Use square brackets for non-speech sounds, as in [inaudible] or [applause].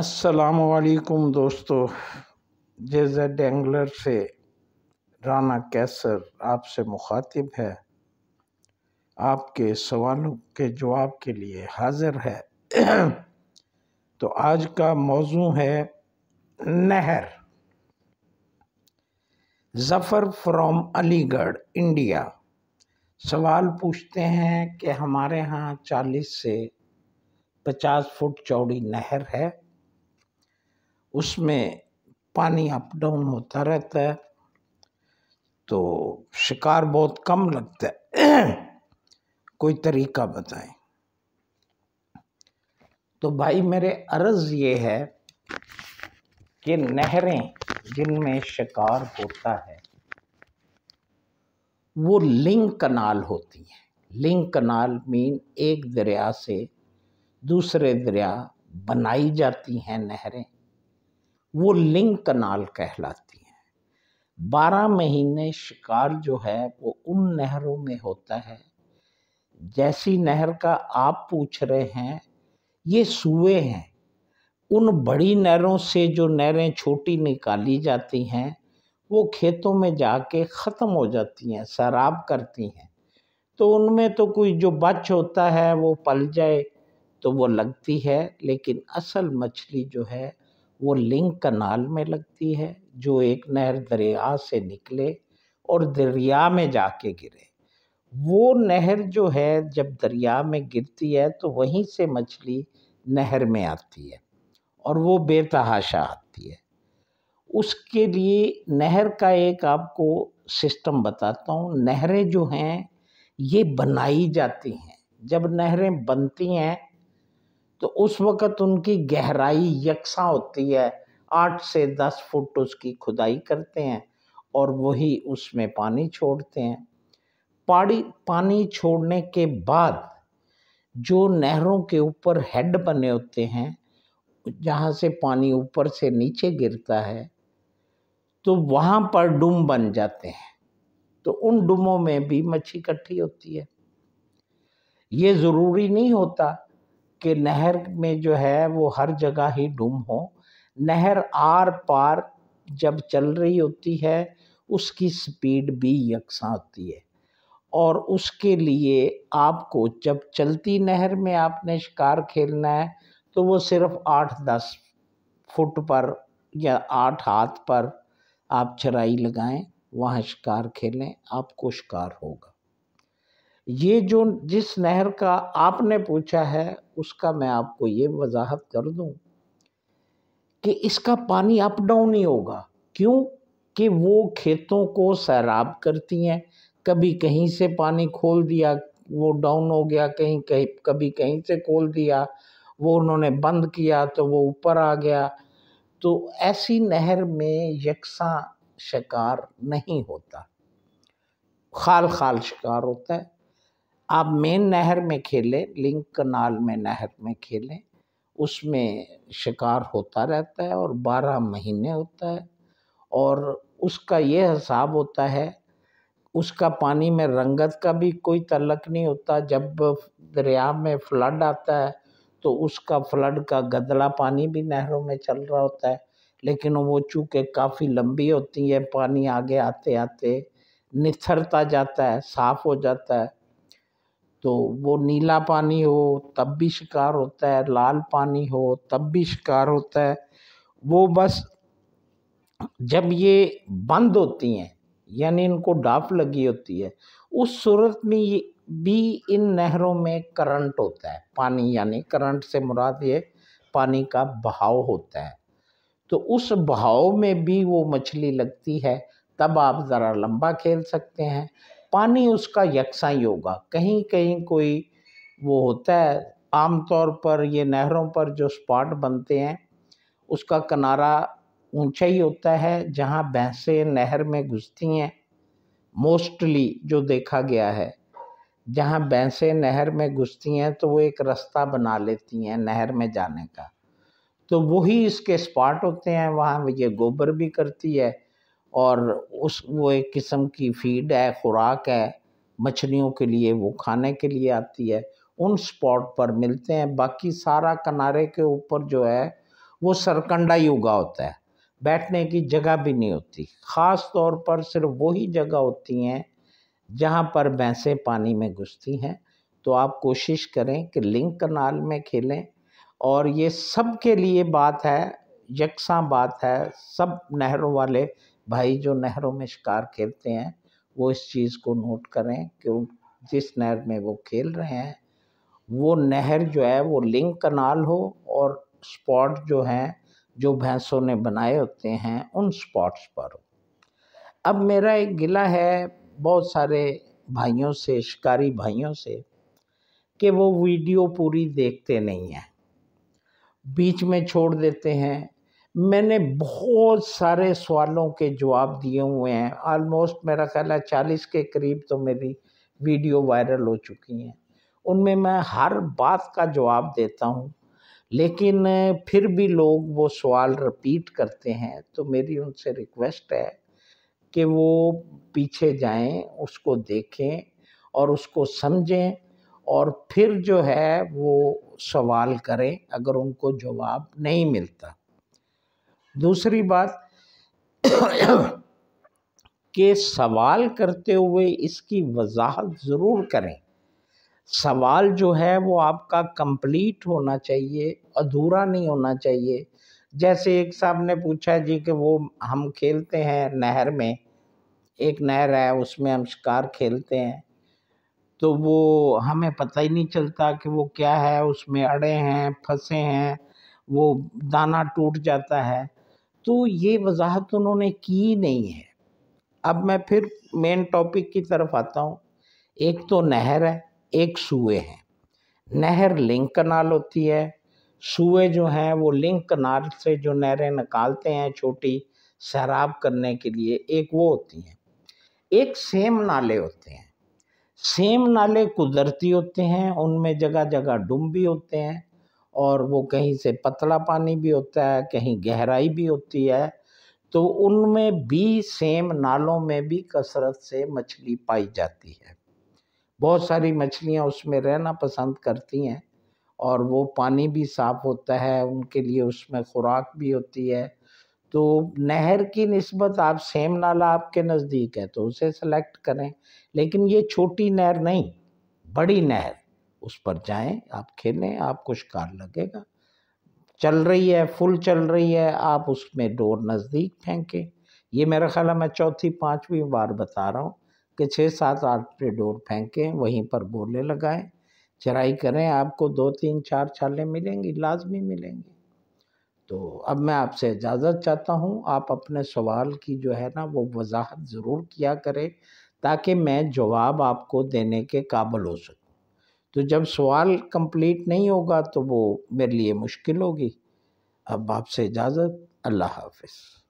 السلام علیکم دوستو زیڈ اینگلر سے رانا کیسر آپ سے مخاطب ہے آپ کے سوالوں کے جواب کے لیے حاضر ہے تو آج کا موضوع ہے نہر ظفر فروم علی گڑھ انڈیا سوال پوچھتے ہیں کہ ہمارے ہاں چالیس سے پچاس فٹ چوڑی نہر ہے اس میں پانی اپ ڈاؤن ہوتا رہتا ہے تو شکار بہت کم لگتا ہے [clears throat] کوئی طریقہ بتائیں تو بھائی میرے عرض یہ ہے کہ نہریں جن میں شکار ہوتا ہے وہ لنک کنال ہوتی ہیں لنک کنال مین ایک دریا سے دوسرے دریا بنائی جاتی ہیں نہریں وہ لنک کنال کہلاتی ہیں بارہ مہینے شکار جو ہے وہ ان نہروں میں ہوتا ہے جیسی نہر کا آپ پوچھ رہے ہیں یہ سوئے ہیں ان بڑی نہروں سے جو نہریں چھوٹی نکالی جاتی ہیں وہ کھیتوں میں جا کے ختم ہو جاتی ہیں سراب کرتی ہیں تو ان میں تو کوئی جو بچ ہوتا ہے وہ پل جائے تو وہ لگتی ہے لیکن اصل مچھلی جو ہے وہ لنک کنال میں لگتی ہے جو ایک نہر دریا سے نکلے اور دریا میں جا کے گرے وہ نہر جو ہے جب دریا میں گرتی ہے تو وہیں سے مچھلی نہر میں آتی ہے اور وہ بے تحاشا آتی ہے اس کے لیے نہر کا ایک آپ کو سسٹم بتاتا ہوں نہریں جو ہیں یہ بنائی جاتی ہیں جب نہریں بنتی ہیں تو اس وقت ان کی گہرائی یکساں ہوتی ہے آٹھ سے دس فٹ اس کی کھدائی کرتے ہیں اور وہی اس میں پانی چھوڑتے ہیں پاڑی پانی چھوڑنے کے بعد جو نہروں کے اوپر ہیڈ بنے ہوتے ہیں جہاں سے پانی اوپر سے نیچے گرتا ہے تو وہاں پر ڈوم بن جاتے ہیں تو ان ڈوموں میں بھی مچھی کٹھی ہوتی ہے یہ ضروری نہیں ہوتا کہ نہر میں جو ہے وہ ہر جگہ ہی ڈوم ہو نہر آر پار جب چل رہی ہوتی ہے اس کی سپیڈ بھی یکساں ہوتی ہے اور اس کے لیے آپ کو جب چلتی نہر میں آپ نے شکار کھیلنا ہے تو وہ صرف آٹھ دس فٹ پر یا آٹھ ہاتھ پر آپ چرائی لگائیں وہاں شکار کھیلیں آپ کو شکار ہوگا یہ جو جس نہر کا آپ نے پوچھا ہے اس کا میں آپ کو یہ وضاحت کر دوں کہ اس کا پانی اپ ڈاؤن ہی ہوگا کیوں کہ وہ کھیتوں کو سیراب کرتی ہیں کبھی کہیں سے پانی کھول دیا وہ ڈاؤن ہو گیا کہیں کہیں کبھی کہیں سے کھول دیا وہ انہوں نے بند کیا تو وہ اوپر آ گیا تو ایسی نہر میں یکساں شکار نہیں ہوتا خال خال شکار ہوتا ہے آپ مین نہر میں کھیلیں لنک کنال میں نہر میں کھیلیں اس میں شکار ہوتا رہتا ہے اور بارہ مہینے ہوتا ہے اور اس کا یہ حساب ہوتا ہے اس کا پانی میں رنگت کا بھی کوئی تعلق نہیں ہوتا جب دریا میں فلڈ آتا ہے تو اس کا فلڈ کا گدلہ پانی بھی نہروں میں چل رہا ہوتا ہے لیکن وہ چونکہ کافی لمبی ہوتی ہے پانی آگے آتے آتے نتھرتا جاتا ہے صاف ہو جاتا ہے تو وہ نیلا پانی ہو تب بھی شکار ہوتا ہے لال پانی ہو تب بھی شکار ہوتا ہے وہ بس جب یہ بند ہوتی ہیں یعنی ان کو ڈاف لگی ہوتی ہے اس صورت میں یہ بھی ان نہروں میں کرنٹ ہوتا ہے پانی یعنی کرنٹ سے مراد یہ پانی کا بہاؤ ہوتا ہے تو اس بہاؤ میں بھی وہ مچھلی لگتی ہے تب آپ ذرا لمبا کھیل سکتے ہیں پانی اس کا یکساں ہوگا کہیں کہیں کوئی وہ ہوتا ہے عام طور پر یہ نہروں پر جو سپاٹ بنتے ہیں اس کا کنارہ اونچا ہی ہوتا ہے جہاں بھینسیں نہر میں گھستی ہیں موسٹلی جو دیکھا گیا ہے جہاں بھینسیں نہر میں گھستی ہیں تو وہ ایک رستہ بنا لیتی ہیں نہر میں جانے کا تو وہی اس کے سپاٹ ہوتے ہیں وہاں یہ گوبر بھی کرتی ہے اور اس وہ ایک قسم کی فیڈ ہے خوراک ہے مچھلیوں کے لیے وہ کھانے کے لیے آتی ہے ان سپورٹ پر ملتے ہیں باقی سارا کنارے کے اوپر جو ہے وہ سرکنڈا ہی اگا ہوتا ہے بیٹھنے کی جگہ بھی نہیں ہوتی خاص طور پر صرف وہی جگہ ہوتی ہیں جہاں پر بھینسیں پانی میں گھستی ہیں تو آپ کوشش کریں کہ لنک کنال میں کھیلیں اور یہ سب کے لیے بات ہے یکساں بات ہے سب نہروں والے بھائی جو نہروں میں شکار کھیلتے ہیں وہ اس چیز کو نوٹ کریں کہ جس نہر میں وہ کھیل رہے ہیں وہ نہر جو ہے وہ لنک کنال ہو اور اسپاٹ جو ہیں جو بھینسوں نے بنائے ہوتے ہیں ان سپاٹس پر ہو اب میرا ایک گلہ ہے بہت سارے بھائیوں سے شکاری بھائیوں سے کہ وہ ویڈیو پوری دیکھتے نہیں ہیں بیچ میں چھوڑ دیتے ہیں میں نے بہت سارے سوالوں کے جواب دیے ہوئے ہیں آلموسٹ میرا خیال ہے چالیس کے قریب تو میری ویڈیو وائرل ہو چکی ہیں ان میں میں ہر بات کا جواب دیتا ہوں لیکن پھر بھی لوگ وہ سوال رپیٹ کرتے ہیں تو میری ان سے ریکویسٹ ہے کہ وہ پیچھے جائیں اس کو دیکھیں اور اس کو سمجھیں اور پھر جو ہے وہ سوال کریں اگر ان کو جواب نہیں ملتا دوسری بات کہ سوال کرتے ہوئے اس کی وضاحت ضرور کریں سوال جو ہے وہ آپ کا کمپلیٹ ہونا چاہیے ادھورا نہیں ہونا چاہیے جیسے ایک صاحب نے پوچھا جی کہ وہ ہم کھیلتے ہیں نہر میں ایک نہر ہے اس میں ہم شکار کھیلتے ہیں تو وہ ہمیں پتہ ہی نہیں چلتا کہ وہ کیا ہے اس میں اڑے ہیں پھنسے ہیں وہ دانہ ٹوٹ جاتا ہے تو یہ وضاحت انہوں نے کی نہیں ہے اب میں پھر مین ٹاپک کی طرف آتا ہوں ایک تو نہر ہے ایک سوئے ہیں نہر لنک کنال ہوتی ہے سوئے جو ہیں وہ لنک کنال سے جو نہریں نکالتے ہیں چھوٹی سیراب کرنے کے لیے ایک وہ ہوتی ہیں ایک سیم نالے ہوتے ہیں سیم نالے قدرتی ہوتے ہیں ان میں جگہ جگہ ڈم بھی ہوتے ہیں اور وہ کہیں سے پتلا پانی بھی ہوتا ہے کہیں گہرائی بھی ہوتی ہے تو ان میں بھی سیم نالوں میں بھی کثرت سے مچھلی پائی جاتی ہے بہت ساری مچھلیاں اس میں رہنا پسند کرتی ہیں اور وہ پانی بھی صاف ہوتا ہے ان کے لیے اس میں خوراک بھی ہوتی ہے تو نہر کی نسبت آپ سیم نالا آپ کے نزدیک ہے تو اسے سلیکٹ کریں لیکن یہ چھوٹی نہر نہیں بڑی نہر اس پر جائیں آپ کھیلیں آپ کچھ کار لگے گا چل رہی ہے فل چل رہی ہے آپ اس میں ڈور نزدیک پھینکیں یہ میرا خیال ہے میں چوتھی پانچویں بار بتا رہا ہوں کہ چھ سات آٹھ پہ ڈور پھینکیں وہیں پر گولے لگائیں چرائی کریں آپ کو دو تین چار چالیں ملیں گی لازمی ملیں گی تو اب میں آپ سے اجازت چاہتا ہوں آپ اپنے سوال کی جو ہے نا وہ وضاحت ضرور کیا کریں تاکہ میں جواب آپ کو دینے کے قابل ہو سکوں تو جب سوال کمپلیٹ نہیں ہوگا تو وہ میرے لیے مشکل ہوگی اب آپ سے اجازت اللہ حافظ